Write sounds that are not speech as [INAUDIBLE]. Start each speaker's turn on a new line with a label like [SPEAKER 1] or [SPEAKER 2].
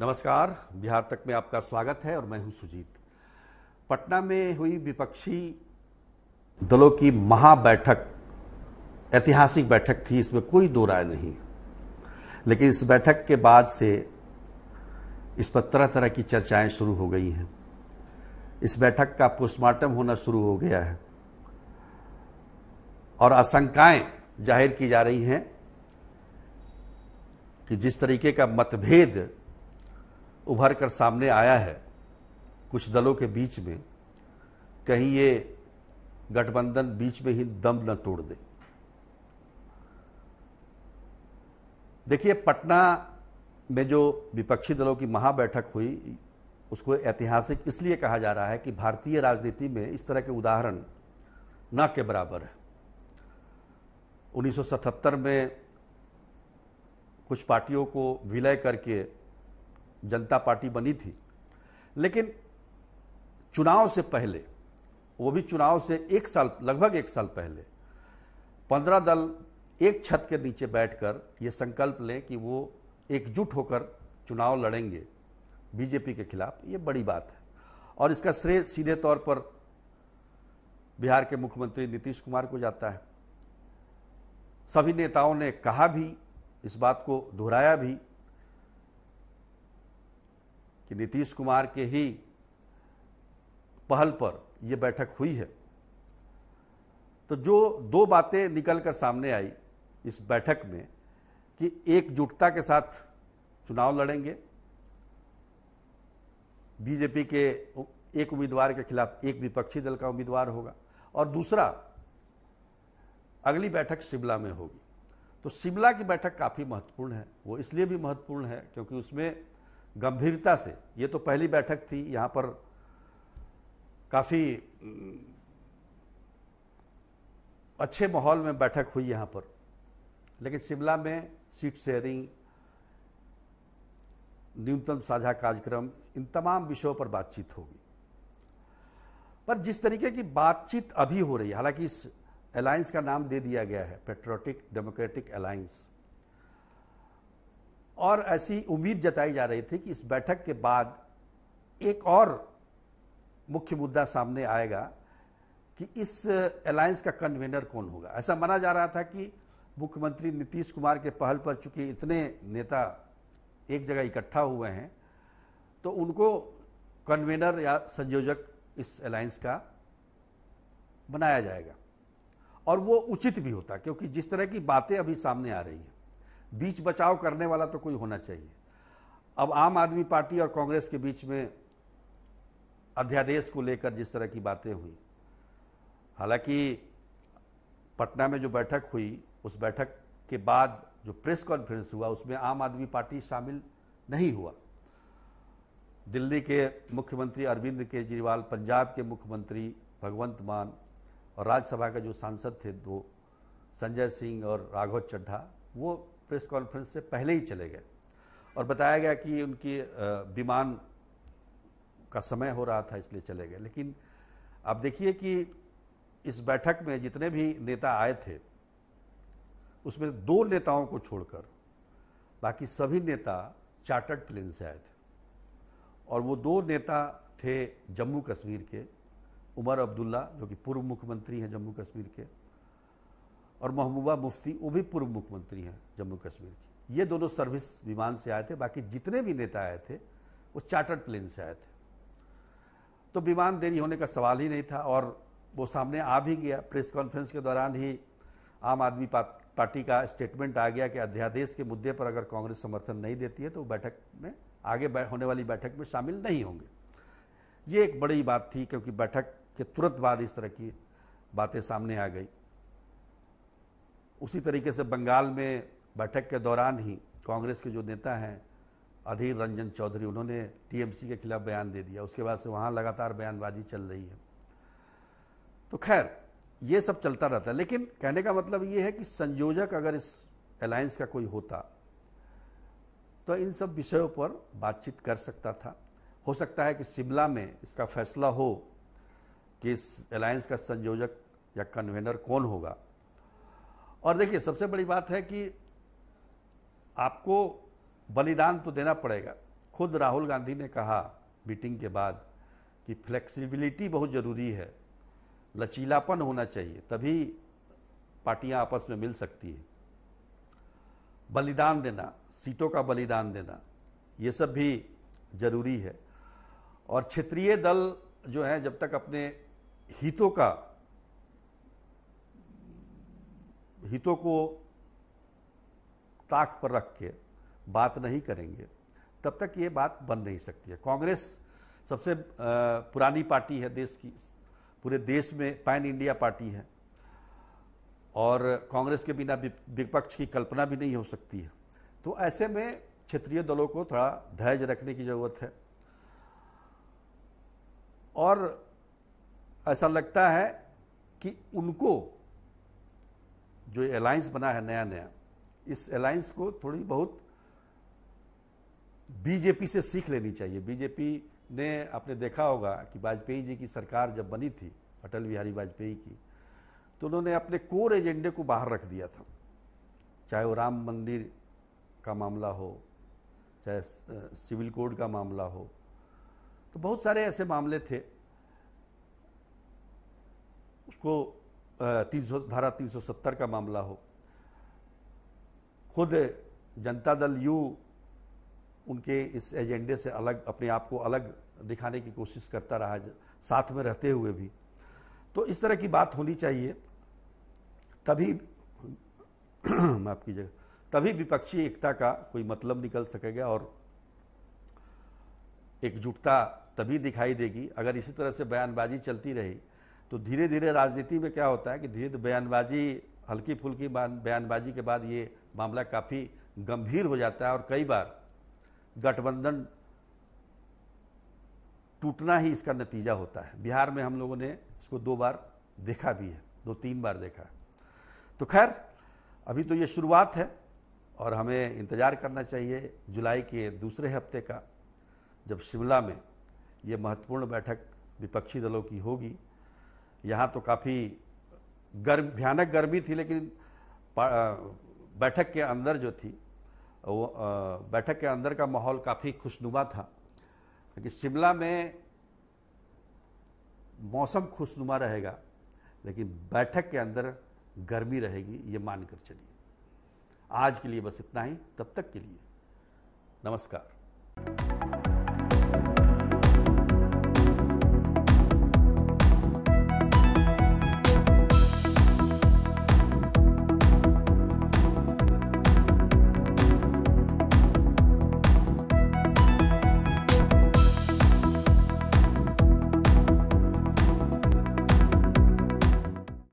[SPEAKER 1] नमस्कार बिहार तक में आपका स्वागत है और मैं हूं सुजीत पटना में हुई विपक्षी दलों की महाबैठक ऐतिहासिक बैठक थी इसमें कोई दो राय नहीं लेकिन इस बैठक के बाद से इस पर तरह तरह की चर्चाएं शुरू हो गई हैं इस बैठक का पोस्टमार्टम होना शुरू हो गया है और आशंकाएं जाहिर की जा रही हैं कि जिस तरीके का मतभेद उभर कर सामने आया है कुछ दलों के बीच में कहीं ये गठबंधन बीच में ही दम न तोड़ दे देखिए पटना में जो विपक्षी दलों की महाबैठक हुई उसको ऐतिहासिक इसलिए कहा जा रहा है कि भारतीय राजनीति में इस तरह के उदाहरण न के बराबर है 1977 में कुछ पार्टियों को विलय करके जनता पार्टी बनी थी लेकिन चुनाव से पहले वो भी चुनाव से एक साल लगभग एक साल पहले पंद्रह दल एक छत के नीचे बैठकर ये संकल्प लें कि वो एकजुट होकर चुनाव लड़ेंगे बीजेपी के खिलाफ ये बड़ी बात है और इसका श्रेय सीधे तौर पर बिहार के मुख्यमंत्री नीतीश कुमार को जाता है सभी नेताओं ने कहा भी इस बात को दोहराया भी कि नीतीश कुमार के ही पहल पर यह बैठक हुई है तो जो दो बातें निकल कर सामने आई इस बैठक में कि एकजुटता के साथ चुनाव लड़ेंगे बीजेपी के एक उम्मीदवार के खिलाफ एक विपक्षी दल का उम्मीदवार होगा और दूसरा अगली बैठक शिमला में होगी तो शिमला की बैठक काफ़ी महत्वपूर्ण है वो इसलिए भी महत्वपूर्ण है क्योंकि उसमें गंभीरता से ये तो पहली बैठक थी यहाँ पर काफ़ी हम्म, अच्छे माहौल में बैठक हुई यहाँ पर लेकिन शिमला में सीट शेयरिंग न्यूनतम साझा कार्यक्रम इन तमाम विषयों पर बातचीत होगी पर जिस तरीके की बातचीत अभी हो रही है हालांकि इस अलायंस का नाम दे दिया गया है पेट्रोटिक डेमोक्रेटिक अलायंस और ऐसी उम्मीद जताई जा रही थी कि इस बैठक के बाद एक और मुख्य मुद्दा सामने आएगा कि इस अलायंस का कन्वेनर कौन होगा ऐसा माना जा रहा था कि मुख्यमंत्री नीतीश कुमार के पहल पर चूंकि इतने नेता एक जगह इकट्ठा हुए हैं तो उनको कन्वेनर या संयोजक इस अलायंस का बनाया जाएगा और वो उचित भी होता क्योंकि जिस तरह की बातें अभी सामने आ रही हैं बीच बचाव करने वाला तो कोई होना चाहिए अब आम आदमी पार्टी और कांग्रेस के बीच में अध्यादेश को लेकर जिस तरह की बातें हुई हालांकि पटना में जो बैठक हुई उस बैठक के बाद जो प्रेस कॉन्फ्रेंस हुआ उसमें आम आदमी पार्टी शामिल नहीं हुआ दिल्ली के मुख्यमंत्री अरविंद केजरीवाल पंजाब के मुख्यमंत्री भगवंत मान और राज्यसभा के जो सांसद थे दो संजय सिंह और राघव चड्ढा वो प्रेस कॉन्फ्रेंस से पहले ही चले गए और बताया गया कि उनकी विमान का समय हो रहा था इसलिए चले गए लेकिन आप देखिए कि इस बैठक में जितने भी नेता आए थे उसमें दो नेताओं को छोड़कर बाकी सभी नेता चार्टर्ड प्लेन से आए थे और वो दो नेता थे जम्मू कश्मीर के उमर अब्दुल्ला जो कि पूर्व मुख्यमंत्री हैं जम्मू कश्मीर के और महबूबा मुफ्ती वो भी पूर्व मुख्यमंत्री हैं जम्मू कश्मीर की ये दोनों सर्विस विमान से आए थे बाकी जितने भी नेता आए थे वो चार्टर्ड प्लेन से आए थे तो विमान देरी होने का सवाल ही नहीं था और वो सामने आ भी गया प्रेस कॉन्फ्रेंस के दौरान ही आम आदमी पार्टी का स्टेटमेंट आ गया कि अध्यादेश के मुद्दे पर अगर कांग्रेस समर्थन नहीं देती है तो बैठक में आगे होने वाली बैठक में शामिल नहीं होंगे ये एक बड़ी बात थी क्योंकि बैठक के तुरंत बाद इस तरह की बातें सामने आ गई उसी तरीके से बंगाल में बैठक के दौरान ही कांग्रेस के जो नेता हैं अधीर रंजन चौधरी उन्होंने टीएमसी के खिलाफ बयान दे दिया उसके बाद से वहाँ लगातार बयानबाजी चल रही है तो खैर ये सब चलता रहता है लेकिन कहने का मतलब ये है कि संयोजक अगर इस अलायंस का कोई होता तो इन सब विषयों पर बातचीत कर सकता था हो सकता है कि शिमला में इसका फैसला हो कि इस अलायंस का संयोजक या कन्वेनर कौन होगा और देखिए सबसे बड़ी बात है कि आपको बलिदान तो देना पड़ेगा खुद राहुल गांधी ने कहा मीटिंग के बाद कि फ्लेक्सिबिलिटी बहुत ज़रूरी है लचीलापन होना चाहिए तभी पार्टियां आपस में मिल सकती हैं बलिदान देना सीटों का बलिदान देना ये सब भी ज़रूरी है और क्षेत्रीय दल जो हैं जब तक अपने हितों का हितों को ताक पर रख के बात नहीं करेंगे तब तक ये बात बन नहीं सकती है कांग्रेस सबसे पुरानी पार्टी है देश की पूरे देश में पैन इंडिया पार्टी है और कांग्रेस के बिना विपक्ष की कल्पना भी नहीं हो सकती है तो ऐसे में क्षेत्रीय दलों को थोड़ा धैर्य रखने की ज़रूरत है और ऐसा लगता है कि उनको जो अलायंस बना है नया नया इस अलायंस को थोड़ी बहुत बीजेपी से सीख लेनी चाहिए बीजेपी ने आपने देखा होगा कि वाजपेयी जी की सरकार जब बनी थी अटल बिहारी वाजपेयी की तो उन्होंने अपने कोर एजेंडे को बाहर रख दिया था चाहे वो राम मंदिर का मामला हो चाहे सिविल कोड का मामला हो तो बहुत सारे ऐसे मामले थे उसको तीन सौ धारा 370 का मामला हो खुद जनता दल यू उनके इस एजेंडे से अलग अपने आप को अलग दिखाने की कोशिश करता रहा साथ में रहते हुए भी तो इस तरह की बात होनी चाहिए तभी [CLEARS THROAT] माफ कीजिएगा तभी विपक्षी एकता का कोई मतलब निकल सकेगा और एकजुटता तभी दिखाई देगी अगर इसी तरह से बयानबाजी चलती रही तो धीरे धीरे राजनीति में क्या होता है कि धीरे धीरे बयानबाजी हल्की फुल्की बयानबाजी के बाद ये मामला काफ़ी गंभीर हो जाता है और कई बार गठबंधन टूटना ही इसका नतीजा होता है बिहार में हम लोगों ने इसको दो बार देखा भी है दो तीन बार देखा है तो खैर अभी तो ये शुरुआत है और हमें इंतज़ार करना चाहिए जुलाई के दूसरे हफ्ते का जब शिमला में ये महत्वपूर्ण बैठक विपक्षी दलों की होगी यहाँ तो काफ़ी गर्म भयानक गर्मी थी लेकिन बैठक के अंदर जो थी वो बैठक के अंदर का माहौल काफ़ी खुशनुमा था क्योंकि शिमला में मौसम खुशनुमा रहेगा लेकिन बैठक के अंदर गर्मी रहेगी ये मान कर चलिए आज के लिए बस इतना ही तब तक के लिए नमस्कार